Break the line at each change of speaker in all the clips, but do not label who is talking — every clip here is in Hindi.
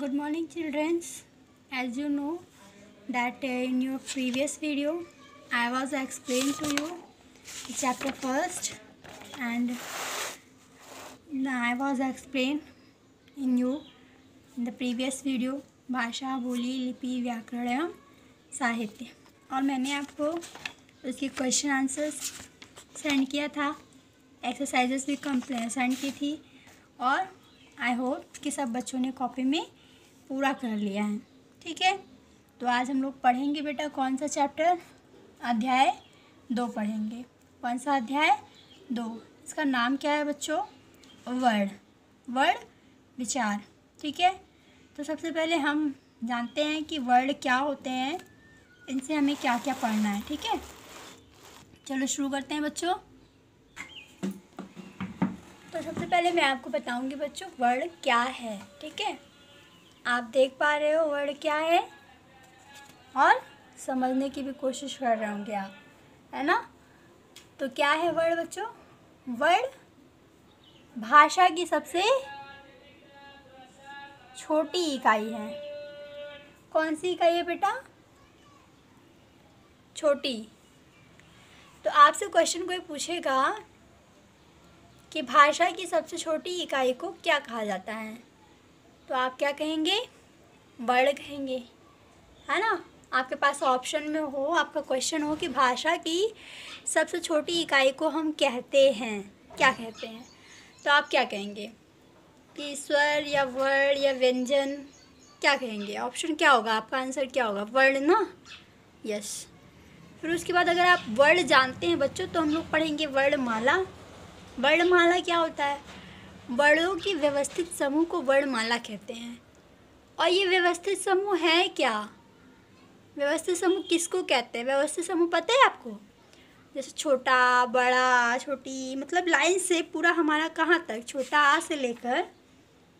good morning childrens as you know that uh, in your previous video i was explained to you chapter first and i was explained in you in the previous video भाषा बोली लिपि व्याकरण एवं साहित्य और मैंने आपको उसके क्वेश्चन आंसर्स सेंड किया था एक्सरसाइजेस भी कंप्लेन सेंड की थी और आई होप कि सब बच्चों ने कॉपी में पूरा कर लिया है ठीक है तो आज हम लोग पढ़ेंगे बेटा कौन सा चैप्टर अध्याय दो पढ़ेंगे कौन सा अध्याय दो इसका नाम क्या है बच्चों वर्ड वर्ड विचार ठीक है तो सबसे पहले हम जानते हैं कि वर्ड क्या होते हैं इनसे हमें क्या क्या पढ़ना है ठीक है चलो शुरू करते हैं बच्चों तो सबसे पहले मैं आपको बताऊंगी बच्चों वर्ड क्या है ठीक है आप देख पा रहे हो वर्ड क्या है और समझने की भी कोशिश कर रहे होंगे आप है ना तो क्या है वर्ड बच्चों वर्ड भाषा की सबसे छोटी इकाई है कौन सी इकाई है बेटा छोटी तो आपसे क्वेश्चन कोई पूछेगा कि भाषा की सबसे छोटी इकाई को क्या कहा जाता है तो आप क्या कहेंगे वर्ड कहेंगे है ना आपके पास ऑप्शन में हो आपका क्वेश्चन हो कि भाषा की सबसे छोटी इकाई को हम कहते हैं क्या कहते हैं तो आप क्या कहेंगे कि स्वर या वर्ड या व्यंजन क्या कहेंगे ऑप्शन क्या होगा आपका आंसर क्या होगा वर्ड ना यस फिर उसके बाद अगर आप वर्ड जानते हैं बच्चों तो हम लोग पढ़ेंगे वर्ड माला क्या होता है वर्णों की व्यवस्थित समूह को वर्णमाला कहते हैं और ये व्यवस्थित समूह है क्या व्यवस्थित समूह किसको कहते हैं व्यवस्थित समूह पता है आपको जैसे छोटा बड़ा छोटी मतलब लाइन से पूरा हमारा कहाँ तक छोटा आ से लेकर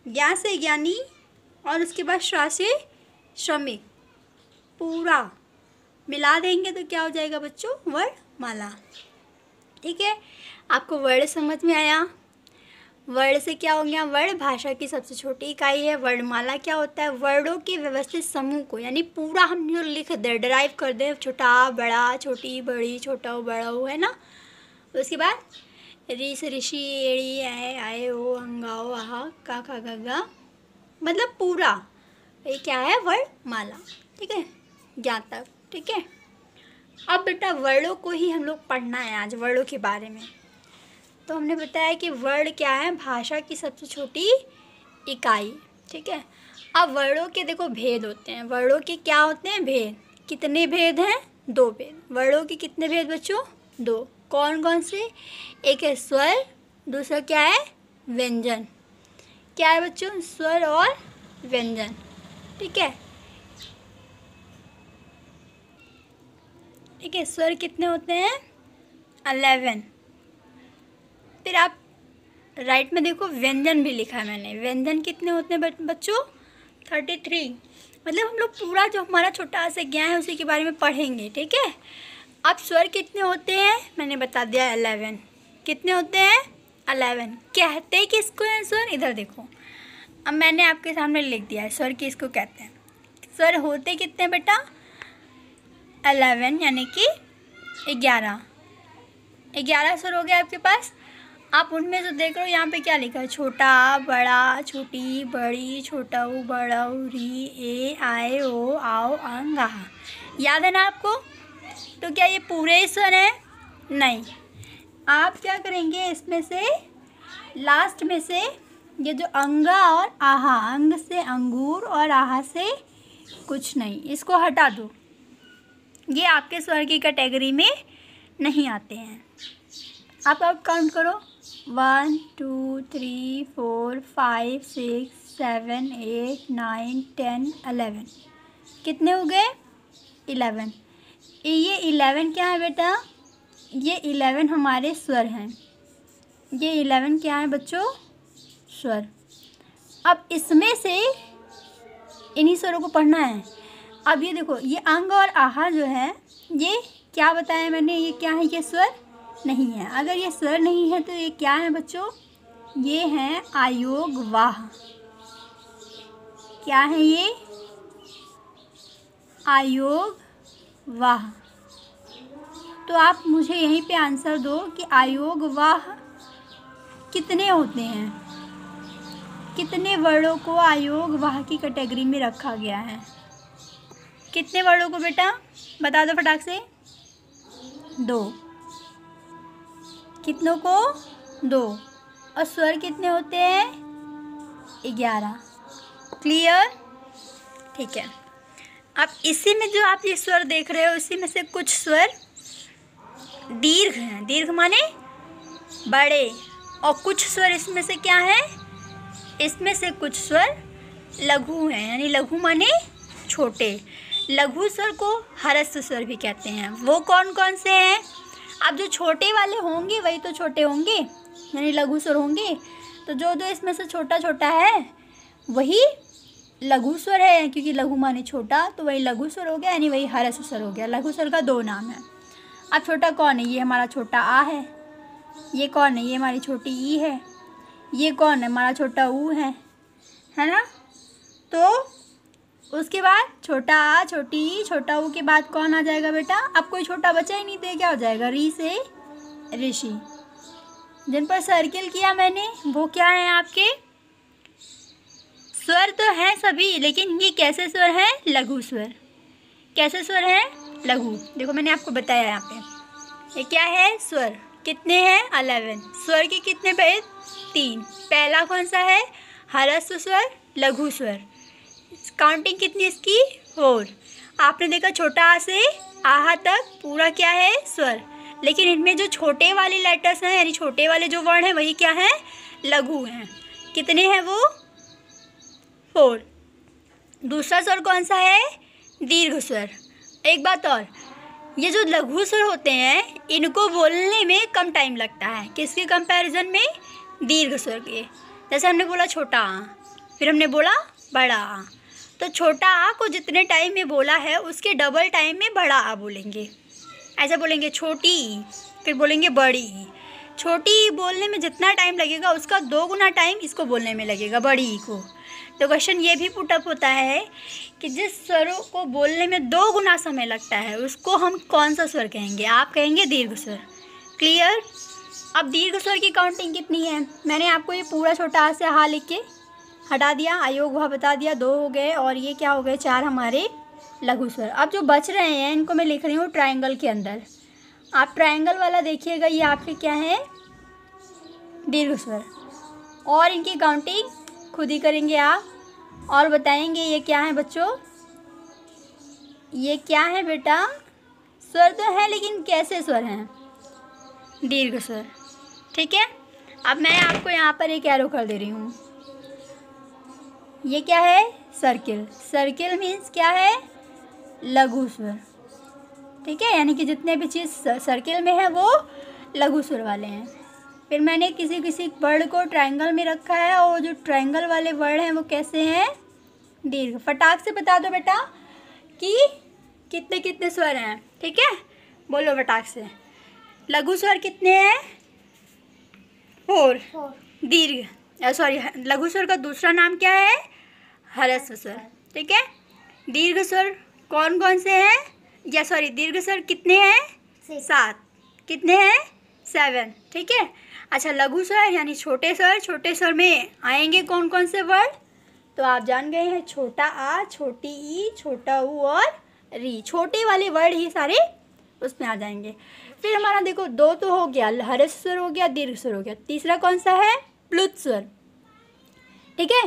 ज्ञान से ज्ञानी और उसके बाद श्रा से श्रमिक पूरा मिला देंगे तो क्या हो जाएगा बच्चों वर्ण माला ठीक है आपको वर्ड समझ में आया वर्ण से क्या हो गया वर्ण भाषा की सबसे छोटी इकाई है वर्णमाला क्या होता है वर्णों के व्यवस्थित समूह को यानी पूरा हम जो लिख दे डराइव कर दें छोटा बड़ा छोटी बड़ी छोटा बड़ा हो है ना उसके बाद ऋष ऋषि एड़ी आए आए ओ अंगाओ आहा का का गंगा मतलब पूरा ये क्या है वर्णमाला ठीक है ज्ञातक ठीक है अब बेटा वर्णों को ही हम लोग पढ़ना है आज वर्णों के बारे में तो हमने बताया कि वर्ण क्या है भाषा की सबसे छोटी इकाई ठीक है अब वर्णों के देखो भेद होते हैं वर्ड़ों के क्या होते हैं भेद कितने भेद हैं दो भेद वर्णों के कितने भेद बच्चों दो कौन कौन से एक है स्वर दूसरा क्या है व्यंजन क्या है बच्चों स्वर और व्यंजन ठीक है ठीक है स्वर कितने होते हैं अलेवन फिर आप राइट में देखो व्यंजन भी लिखा है मैंने व्यंजन कितने होते हैं बच्चों थर्टी थ्री मतलब हम लोग पूरा जो हमारा छोटा सा ज्ञान है उसी के बारे में पढ़ेंगे ठीक है अब स्वर कितने होते हैं मैंने बता दिया अलेवन कितने होते हैं अलेवन कहते किसको है स्वर इधर देखो अब मैंने आपके सामने लिख दिया है स्वर किसको कहते हैं स्वर होते कितने बेटा अलेवन यानी कि ग्यारह ग्यारह स्वर हो गया आपके पास आप उनमें से देख रहे हो यहाँ पे क्या लिखा है छोटा बड़ा छोटी बड़ी छोटा बड़ा री ए आए ओ आओ अंग आहा याद है ना आपको तो क्या ये पूरे स्वर है नहीं आप क्या करेंगे इसमें से लास्ट में से ये जो अंगा और आहा अंग से अंगूर और आहा से कुछ नहीं इसको हटा दो ये आपके स्वर की कैटेगरी में नहीं आते हैं आप अब काउंट करो one two three four five six seven eight nine ten eleven कितने हो गए इलेवन ये इलेवन क्या है बेटा ये इलेवन हमारे स्वर हैं ये इलेवन क्या है बच्चों स्वर अब इसमें से इन्हीं स्वरों को पढ़ना है अब ये देखो ये अंग और आहा जो है ये क्या बताया मैंने ये क्या है ये स्वर नहीं है अगर ये स्वर नहीं है तो ये क्या है बच्चों ये हैं आयोग वाह क्या है ये आयोग वाह तो आप मुझे यहीं पे आंसर दो कि आयोग वाह कितने होते हैं कितने वर्णों को आयोग वाह की कैटेगरी में रखा गया है कितने वर्णों को बेटा बता दो फटाक से दो कितनों को दो और स्वर कितने होते हैं ग्यारह क्लियर ठीक है अब इसी में जो आप ये स्वर देख रहे हो इसी में से कुछ स्वर दीर्घ हैं दीर्घ माने बड़े और कुछ स्वर इसमें से क्या है इसमें से कुछ स्वर लघु हैं यानी लघु माने छोटे लघु स्वर को हरस्व स्वर भी कहते हैं वो कौन कौन से हैं अब जो छोटे वाले होंगे वही तो छोटे होंगे यानी लघु स्वर होंगे तो जो जो इसमें से छोटा छोटा है वही लघु स्वर है क्योंकि लघु माने छोटा तो वही लघु स्वर हो गया यानी वही हरस स्वर हो गया लघु स्वर का दो नाम है अब छोटा कौन है ये हमारा छोटा आ है ये कौन है ये हमारी छोटी ई है ये कौन है हमारा छोटा ऊ है है ना तो उसके बाद छोटा आ छोटी छोटा ऊ के बाद कौन आ जाएगा बेटा अब कोई छोटा बचा ही नहीं तो क्या हो जाएगा री से ऋषि जिन पर सर्किल किया मैंने वो क्या है आपके स्वर तो हैं सभी लेकिन ये कैसे स्वर हैं लघु स्वर कैसे स्वर हैं लघु देखो मैंने आपको बताया यहाँ पे ये क्या है स्वर कितने हैं अलेवन स्वर के कितने भेद तीन पहला कौन सा है हरस्व स्वर लघु स्वर काउंटिंग कितनी इसकी फोर आपने देखा छोटा आ से आहा तक पूरा क्या है स्वर लेकिन इनमें जो छोटे वाले लेटर्स हैं यानी छोटे वाले जो वर्ण हैं वही क्या हैं लघु हैं कितने हैं वो फोर दूसरा स्वर कौन सा है दीर्घ स्वर एक बात और ये जो लघु स्वर होते हैं इनको बोलने में कम टाइम लगता है किसके कंपैरिजन में दीर्घ स्वर के जैसे हमने बोला छोटा फिर हमने बोला बड़ा तो छोटा आ को जितने टाइम में बोला है उसके डबल टाइम में बड़ा आ बोलेंगे ऐसा बोलेंगे छोटी ई फिर बोलेंगे बड़ी ई छोटी ई बोलने में जितना टाइम लगेगा उसका दो गुना टाइम इसको बोलने में लगेगा बड़ी ई को तो क्वेश्चन ये भी पुटअप होता है कि जिस स्वरों को बोलने में दो गुना समय लगता है उसको हम कौन सा स्वर कहेंगे आप कहेंगे दीर्घ स्वर क्लियर अब दीर्घ स्वर की काउंटिंग कितनी है मैंने आपको ये पूरा छोटा से हा लिख के हटा दिया आयोग वह बता दिया दो हो गए और ये क्या हो गए चार हमारे लघु स्वर अब जो बच रहे हैं इनको मैं लिख रही हूँ ट्राइंगल के अंदर आप ट्राइंगल वाला देखिएगा ये आपके क्या है दीर्घ स्वर और इनकी काउंटिंग खुद ही करेंगे आप और बताएंगे ये क्या है बच्चों ये क्या है बेटा स्वर तो है लेकिन कैसे स्वर हैं दीर्घ स्वर ठीक है अब मैं आपको यहाँ पर एक एरो कर दे रही हूँ ये क्या है सर्किल सर्किल मीन्स क्या है लघु स्वर ठीक है यानी कि जितने भी चीज़ सर्किल में है वो लघु स्वर वाले हैं फिर मैंने किसी किसी वर्ड को ट्रायंगल में रखा है और जो ट्रायंगल वाले वर्ड हैं वो कैसे हैं दीर्घ फटाक से बता दो बेटा कि कितने कितने स्वर हैं ठीक है बोलो फटाक से लघु स्वर कितने हैं फोर दीर्घ सॉरी लघु स्वर का दूसरा नाम क्या है हरस्व स्वर ठीक है दीर्घ स्वर कौन कौन से हैं या सॉरी दीर्घ स्वर कितने हैं सात कितने हैं सेवन ठीक है अच्छा लघु स्वर यानी छोटे स्वर छोटे स्वर में आएंगे कौन कौन से वर्ड तो आप जान गए हैं छोटा आ छोटी ई छोटा ऊ और री छोटे वाले वर्ड ही सारे उसमें आ जाएंगे फिर हमारा देखो दो तो हो गया हरस स्वर हो गया दीर्घ स्वर हो गया तीसरा कौन सा है प्लुत स्वर ठीक है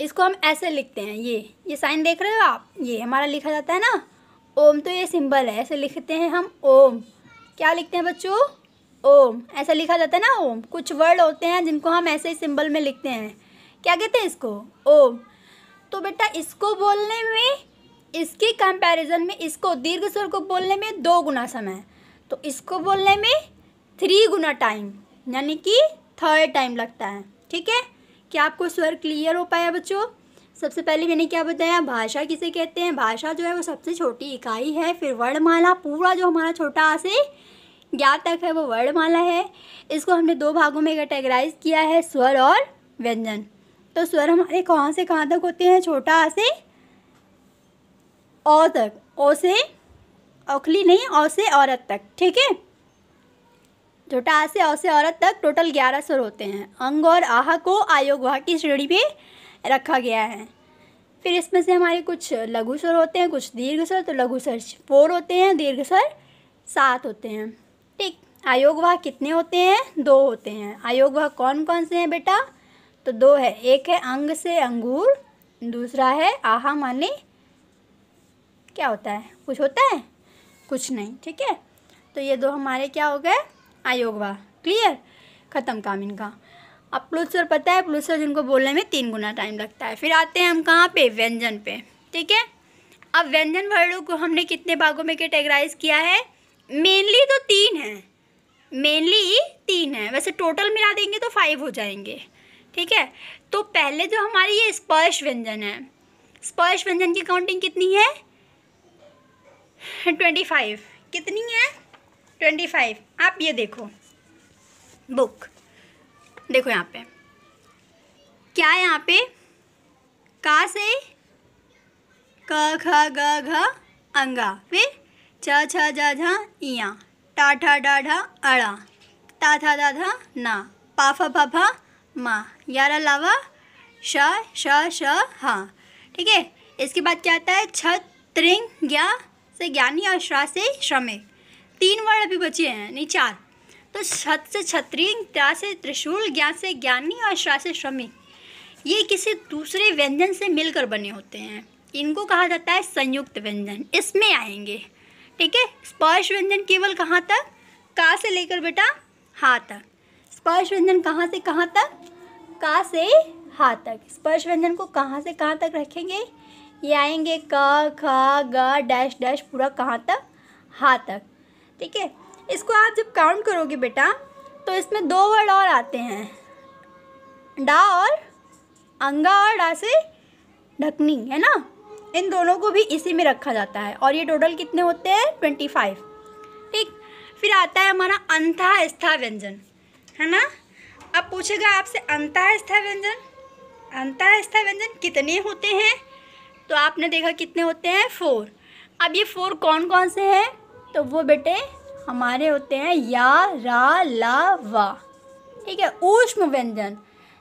इसको हम ऐसे लिखते हैं ये ये साइन देख रहे हो आप ये हमारा लिखा जाता है ना ओम तो ये सिंबल है ऐसे लिखते हैं हम ओम क्या लिखते हैं बच्चों ओम ऐसा लिखा जाता है ना ओम कुछ वर्ड होते हैं जिनको हम ऐसे ही सिंबल में लिखते हैं क्या कहते हैं इसको ओम तो बेटा इसको बोलने में इसके कंपैरिजन में इसको दीर्घ स्वर को बोलने में दो गुना समय तो इसको बोलने में थ्री गुना टाइम यानी कि थर्ड टाइम लगता है ठीक है क्या आपको स्वर क्लियर हो पाया बच्चों सबसे पहले मैंने क्या बताया भाषा किसे कहते हैं भाषा जो है वो सबसे छोटी इकाई है फिर वर्णमाला पूरा जो हमारा छोटा आ से तक है वो वर्णमाला है इसको हमने दो भागों में कैटेगराइज किया है स्वर और व्यंजन तो स्वर हमारे कहाँ से कहाँ तक होते हैं छोटा आ से तक ओ से औखली नहीं औ से औरत तक ठीक है छोटा आ से अ से औरत तक टोटल ग्यारह स्वर होते हैं अंग और आहा को आयोग वाह की श्रेणी में रखा गया है फिर इसमें से हमारे कुछ लघु स्वर होते हैं कुछ दीर्घ स्वर तो लघु स्वर फोर होते हैं दीर्घ स्वर सात होते हैं ठीक आयोग वाह कितने होते हैं दो होते हैं आयोग वाह कौन कौन से हैं बेटा तो दो है एक है अंग से अंगूर दूसरा है आहा माने क्या होता है कुछ होता है कुछ नहीं ठीक है तो ये दो हमारे क्या हो गए आयोग वाह क्लियर ख़त्म काम इनका अब प्लूसर पता है प्लूसर जिनको बोलने में तीन गुना टाइम लगता है फिर आते हैं हम कहाँ पे व्यंजन पे ठीक है अब व्यंजन वर्णों को हमने कितने भागों में कैटेगराइज किया है मेनली तो तीन है मेनली तीन है वैसे टोटल मिला देंगे तो फाइव हो जाएंगे ठीक है तो पहले जो हमारी ये स्पर्श व्यंजन है स्पर्श व्यंजन की काउंटिंग कितनी है ट्वेंटी फाइव कितनी है ट्वेंटी फाइव आप ये देखो बुक देखो यहाँ पे क्या यहाँ पे का से क ख ग घ अंगा फिर छ छ जा झा इया टाठा डाढ़ा अड़ा दा दाधा ना पाफा फाफा माँ यार लावा श श श हा ठीक है इसके बाद क्या आता है छ त्रिंग ज्ञा से ज्ञानी और श्रा से श्रमिक तीन वर्ण अभी बचे हैं नहीं चार तो छत से छत्री त्रा से त्रिशूल ज्ञान से ज्ञानी और श्रा से श्रमिक ये किसी दूसरे व्यंजन से मिलकर बने होते हैं इनको कहा जाता है संयुक्त व्यंजन इसमें आएंगे ठीक है स्पर्श व्यंजन केवल कहाँ तक का से लेकर बेटा हा तक स्पर्श व्यंजन कहाँ से कहाँ तक का से हा तक स्पर्श व्यंजन को कहाँ से कहाँ तक रखेंगे ये आएंगे क ख ग डैश डैश पूरा कहाँ तक हा तक ठीक है इसको आप जब काउंट करोगे बेटा तो इसमें दो वर्ड और आते हैं डा और अंगा और डा से ढकनी है ना इन दोनों को भी इसी में रखा जाता है और ये टोटल कितने होते हैं ट्वेंटी फाइव ठीक फिर आता है हमारा अंथा स्था व्यंजन है ना अब पूछेगा आपसे अंतः स्था व्यंजन अंतः स्था व्यंजन कितने होते हैं तो आपने देखा कितने होते हैं फोर अब ये फोर कौन कौन से हैं तो वो बेटे हमारे होते हैं या रा ला वा ठीक है ऊष्म व्यंजन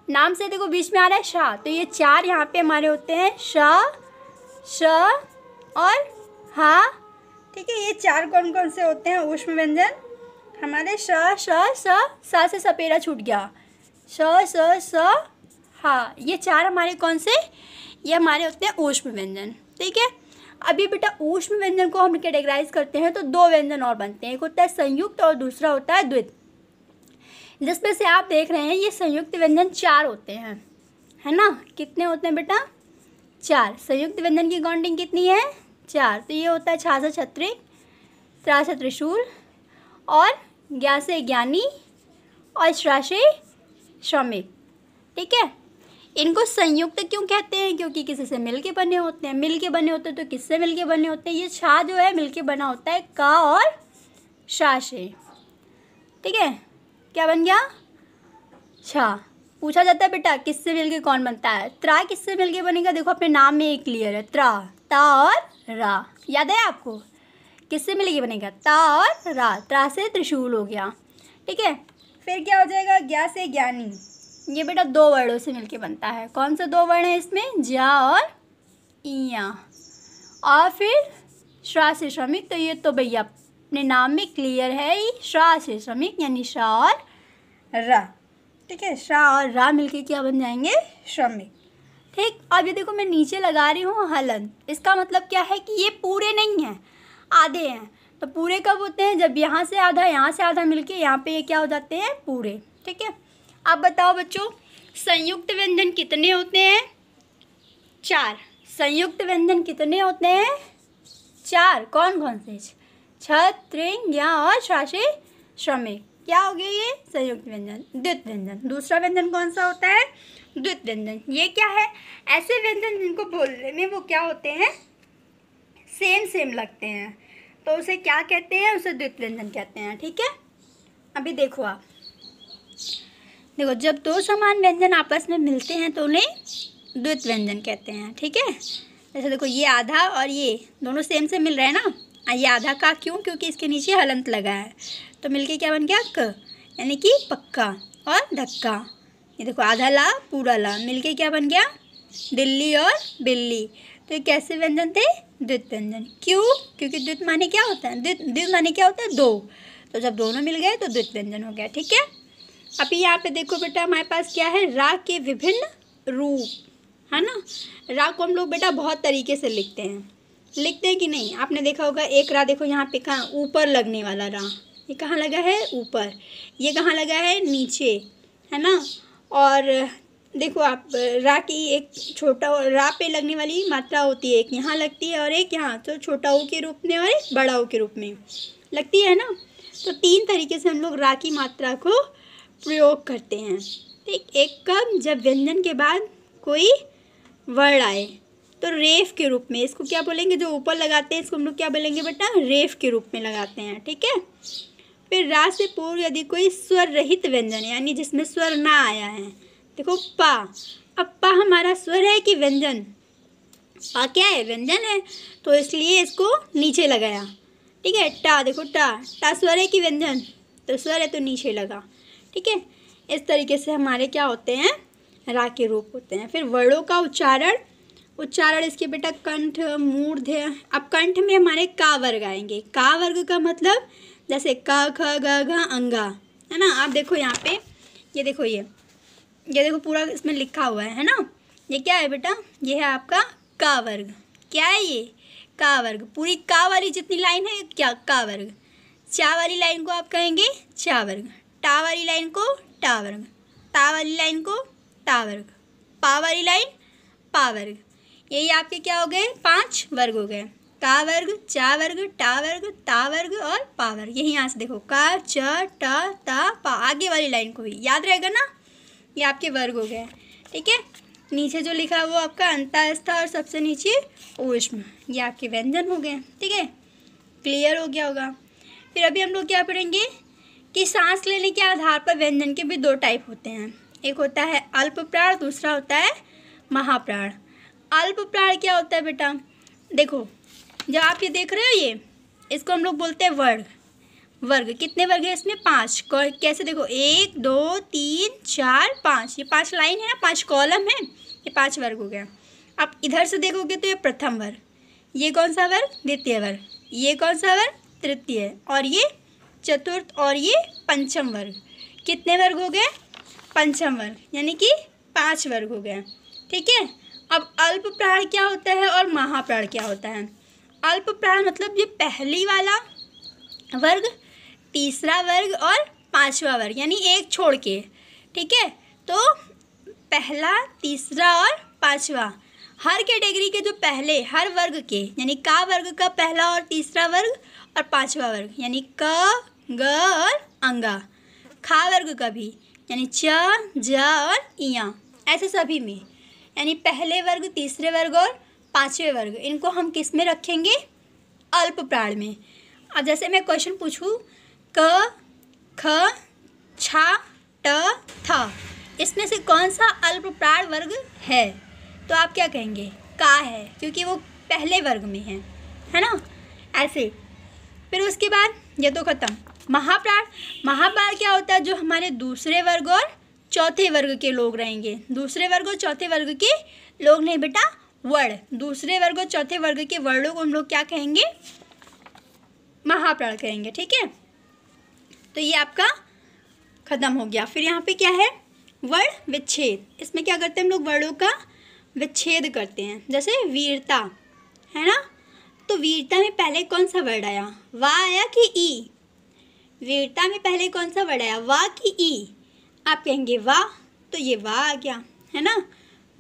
नाम से देखो बीच में आ रहा है शाह तो ये चार यहाँ पे हमारे होते हैं शाह श और हा ठीक है ये चार कौन कौन से होते हैं ऊष्म व्यंजन हमारे श श स सा से सपेरा छूट गया श स स हा ये चार हमारे कौन से ये हमारे होते हैं ऊष्म व्यंजन ठीक है अब ये बेटा ऊष्म व्यंजन को हम कैटेगराइज करते हैं तो दो व्यंजन और बनते हैं एक होता है संयुक्त और दूसरा होता है द्वित जिसमें से आप देख रहे हैं ये संयुक्त व्यंजन चार होते हैं है ना कितने होते हैं बेटा चार संयुक्त व्यंजन की काउंटिंग कितनी है चार तो ये होता है छाछठ छत्री त्रासठ त्रिशूल और ग्यासे ज्ञानी और श्रासे श्रमिक ठीक है इनको संयुक्त क्यों कहते हैं क्योंकि किसी से मिल के बने होते हैं मिल के बने होते हैं तो किससे मिल के बने होते हैं ये छा जो है मिल के बना होता है का और शा से ठीक है क्या बन गया छा पूछा जाता है बेटा किससे मिलके कौन बनता है त्रा किससे मिलके बनेगा देखो अपने नाम में एक क्लियर है त्रा ता और रा याद है आपको किससे मिलके बनेगा ता और रा त्रा से त्रिशूल हो गया ठीक है फिर क्या हो जाएगा ज्ञा से ज्ञानी ये बेटा दो वर्डों से मिलके बनता है कौन से दो वर्ण हैं इसमें जा और इया और फिर श्रा से श्रमिक तो ये तो भैया अपने नाम में क्लियर है ही श्रा से श्रमिक यानी श्रा और रा ठीक है श्रा और रा मिलके क्या बन जाएंगे श्रमिक ठीक अब ये देखो मैं नीचे लगा रही हूँ हलन इसका मतलब क्या है कि ये पूरे नहीं हैं आधे हैं तो पूरे कब होते हैं जब यहाँ से आधा यहाँ से आधा मिलके यहाँ पर ये क्या हो जाते हैं पूरे ठीक है अब बताओ बच्चों संयुक्त व्यंजन कितने होते हैं चार संयुक्त व्यंजन कितने होते हैं चार कौन कौन से छत्रिंग या और श्वासी श्रमिक क्या हो गया ये संयुक्त व्यंजन द्वित व्यंजन दूसरा व्यंजन कौन सा होता है द्वित व्यंजन ये क्या है ऐसे व्यंजन जिनको बोलने में वो क्या होते हैं सेम सेम लगते हैं तो उसे क्या कहते हैं उसे द्वित व्यंजन कहते हैं ठीक है अभी देखो आप देखो जब दो समान व्यंजन आपस में मिलते हैं तो उन्हें द्वित व्यंजन कहते हैं ठीक है जैसे देखो ये आधा और ये दोनों सेम से मिल रहे हैं ना ये आधा का क्यों क्योंकि इसके नीचे हलंत लगा है तो मिलके क्या बन गया क यानी कि पक्का और धक्का ये देखो आधा ला पूरा ला मिलके क्या बन गया दिल्ली और बिल्ली तो ये कैसे व्यंजन थे द्वित व्यंजन क्यों क्योंकि द्वित माने क्या होता है द्वित द्वित माने क्या होता है दो तो जब दोनों मिल गए तो द्वित व्यंजन हो गया ठीक है अभी यहाँ पे देखो बेटा हमारे पास क्या है रा के विभिन्न रूप है ना रा को हम लोग बेटा बहुत तरीके से लिखते हैं लिखते हैं कि नहीं आपने देखा होगा एक रा देखो यहाँ पे कहाँ ऊपर लगने वाला रा ये कहाँ लगा है ऊपर ये कहाँ लगा है नीचे है ना और देखो आप रा की एक छोटा रा पे लगने वाली मात्रा होती है एक यहाँ लगती है और एक यहाँ तो छोटा ओ के रूप में और एक बड़ा ओ के रूप में लगती है ना तो तीन तरीके से हम लोग रा की मात्रा को प्रयोग करते हैं ठीक एक कम जब व्यंजन के बाद कोई वर्ड आए तो रेफ के रूप में इसको क्या बोलेंगे जो ऊपर लगाते हैं इसको हम लोग क्या बोलेंगे बेटा रेफ के रूप में लगाते हैं ठीक है फिर रा से पूर्व यदि कोई स्वर रहित व्यंजन यानी जिसमें स्वर ना आया है देखो पा अब पा हमारा स्वर है कि व्यंजन पा क्या है व्यंजन है तो इसलिए इसको नीचे लगाया ठीक है टा देखो टा टा स्वर है कि व्यंजन तो स्वर है तो नीचे लगा ठीक है इस तरीके से हमारे क्या होते हैं रा के रूप होते हैं फिर वर्णों का उच्चारण उच्चारण इसके बेटा कंठ मूर्ध्य अब कंठ में हमारे का वर्ग आएंगे का वर्ग का मतलब जैसे क ख ग घ अंगा है ना आप देखो यहाँ पे ये देखो ये ये देखो पूरा इसमें लिखा हुआ है है ना ये क्या है बेटा ये है आपका का वर्ग क्या है ये का वर्ग पूरी का वाली जितनी लाइन है क्या का वर्ग चा वाली लाइन को आप कहेंगे चा वर्ग टा वाली लाइन को टा वर्ग ता वाली लाइन को ता वर्ग पा वाली लाइन पा वर्ग यही आपके क्या हो गए पांच वर्ग हो गए का वर्ग चा वर्ग टा वर्ग ता वर्ग और पा वर्ग यही यहाँ से देखो का च ट ता पा आगे वाली लाइन को भी याद रहेगा ना ये आपके वर्ग हो गए ठीक है नीचे जो लिखा वो आपका अंतास्था और सबसे नीचे ओष्म ये आपके व्यंजन हो गए ठीक है क्लियर हो गया होगा फिर अभी हम लोग क्या पढ़ेंगे कि सांस लेने के आधार पर व्यंजन के भी दो टाइप होते हैं एक होता है अल्प प्राण दूसरा होता है महाप्राण अल्प प्राण क्या होता है बेटा देखो जब आप ये देख रहे हो ये इसको हम लोग बोलते हैं वर्ग वर्ग कितने वर्ग है इसमें पाँच कैसे देखो एक दो तीन चार पाँच ये पांच लाइन है ना पाँच कॉलम है ये पांच वर्ग हो गया अब इधर से देखोगे तो ये प्रथम वर्ग ये कौन सा वर्ग द्वितीय वर्ग ये कौन सा वर्ग तृतीय और ये चतुर्थ और ये पंचम वर्ग कितने वर्ग हो गए पंचम वर्ग यानी कि पांच वर्ग हो गए ठीक है अब अल्प प्राण क्या होता है और महाप्राण क्या होता है अल्प प्राण मतलब ये पहली वाला वर्ग तीसरा वर्ग और पांचवा वर्ग यानी एक छोड़ के ठीक है तो पहला तीसरा और पांचवा हर कैटेगरी के, के जो पहले हर वर्ग के यानी का वर्ग का पहला और तीसरा वर्ग और पांचवा वर्ग यानी क ग और अंगा खा वर्ग का भी यानी च ज और इया ऐसे सभी में यानी पहले वर्ग तीसरे वर्ग और पाँचवें वर्ग इनको हम किस में रखेंगे अल्प प्राण में अब जैसे मैं क्वेश्चन पूछूँ क ख छा ट थ इसमें से कौन सा अल्प प्राण वर्ग है तो आप क्या कहेंगे का है क्योंकि वो पहले वर्ग में है है ना ऐसे फिर उसके बाद ये तो ख़त्म महाप्राण महाप्राण क्या होता है जो हमारे दूसरे वर्ग और चौथे वर्ग के लोग रहेंगे दूसरे वर्ग और चौथे वर्ग के लोग नहीं बेटा वर्ण दूसरे वर्ग और चौथे वर्ग के वर्णों को हम लोग क्या कहेंगे महाप्राण कहेंगे ठीक है तो ये आपका खत्म हो गया फिर यहाँ पे क्या है वर्ण विच्छेद इसमें क्या करते हैं हम लोग वर्णों का विच्छेद करते हैं जैसे वीरता है ना तो वीरता में पहले कौन सा वर्ड आया वा आया कि ई वीरता में पहले कौन सा वर्ड आया वा कि ई आप कहेंगे वाह तो ये वाह आ गया है ना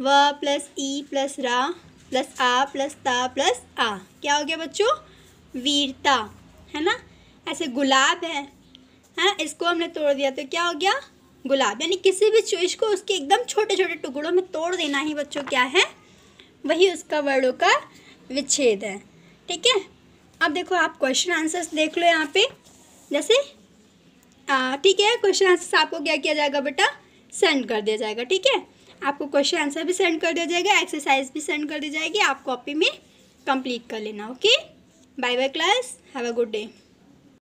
व प्लस ई प्लस रा प्लस आ प्लस ता प्लस आ क्या हो गया बच्चों वीरता है ना ऐसे गुलाब है है ना इसको हमने तोड़ दिया तो क्या हो गया गुलाब यानी किसी भी चीज़ को उसके एकदम छोटे छोटे टुकड़ों में तोड़ देना ही बच्चों क्या है वही उसका वर्डों का विच्छेद है ठीक है अब देखो आप क्वेश्चन आंसर्स देख लो यहाँ पे जैसे ठीक है क्वेश्चन आंसर्स आपको क्या किया जाएगा बेटा सेंड कर दिया जाएगा ठीक है आपको क्वेश्चन आंसर भी सेंड कर दिया जाएगा एक्सरसाइज भी सेंड कर दी जाएगी आप कॉपी में कंप्लीट कर लेना okay bye bye class have a good day